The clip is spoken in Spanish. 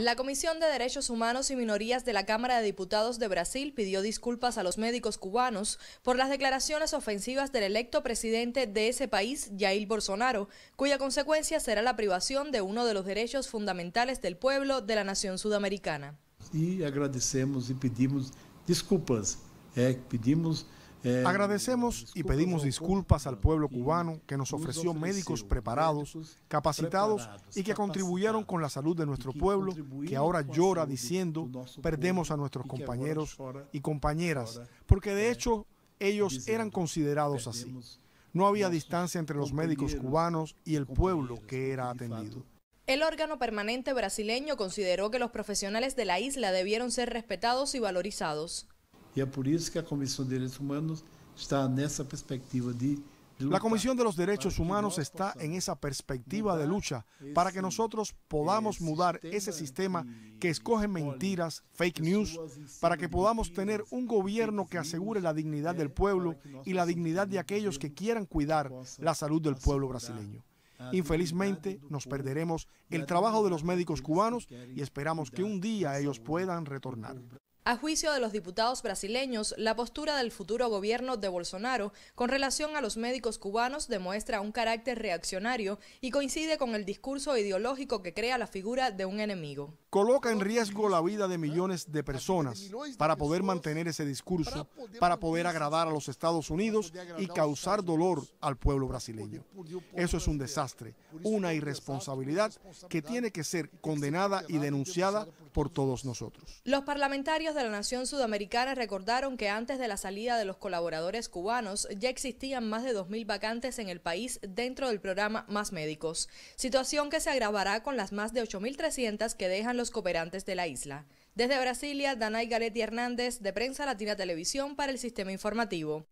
La Comisión de Derechos Humanos y Minorías de la Cámara de Diputados de Brasil pidió disculpas a los médicos cubanos por las declaraciones ofensivas del electo presidente de ese país, Jair Bolsonaro, cuya consecuencia será la privación de uno de los derechos fundamentales del pueblo de la nación sudamericana. Y agradecemos y pedimos disculpas, eh, pedimos eh, Agradecemos y pedimos disculpas al pueblo cubano que nos ofreció médicos preparados, capacitados y que contribuyeron con la salud de nuestro pueblo, que ahora llora diciendo, perdemos a nuestros compañeros y compañeras, porque de hecho ellos eran considerados así. No había distancia entre los médicos cubanos y el pueblo que era atendido. El órgano permanente brasileño consideró que los profesionales de la isla debieron ser respetados y valorizados. Y e por eso que la Comisión de Derechos Humanos está en esa perspectiva de la Comisión de los Derechos Humanos está en esa perspectiva de lucha para que nosotros podamos mudar ese sistema que escoge mentiras, fake news, para que podamos tener un gobierno que asegure la dignidad eh, del pueblo y la dignidad de aquellos que quieran cuidar la salud del pueblo brasileño. Infelizmente nos perderemos el trabajo de los médicos cubanos y esperamos que un día ellos puedan retornar. A juicio de los diputados brasileños, la postura del futuro gobierno de Bolsonaro con relación a los médicos cubanos demuestra un carácter reaccionario y coincide con el discurso ideológico que crea la figura de un enemigo. Coloca en riesgo la vida de millones de personas para poder mantener ese discurso, para poder agradar a los Estados Unidos y causar dolor al pueblo brasileño. Eso es un desastre, una irresponsabilidad que tiene que ser condenada y denunciada por todos nosotros. Los parlamentarios de la Nación Sudamericana recordaron que antes de la salida de los colaboradores cubanos ya existían más de 2.000 vacantes en el país dentro del programa Más Médicos, situación que se agravará con las más de 8.300 que dejan los cooperantes de la isla. Desde Brasilia, Danay Galetti Hernández, de Prensa Latina Televisión para el Sistema Informativo.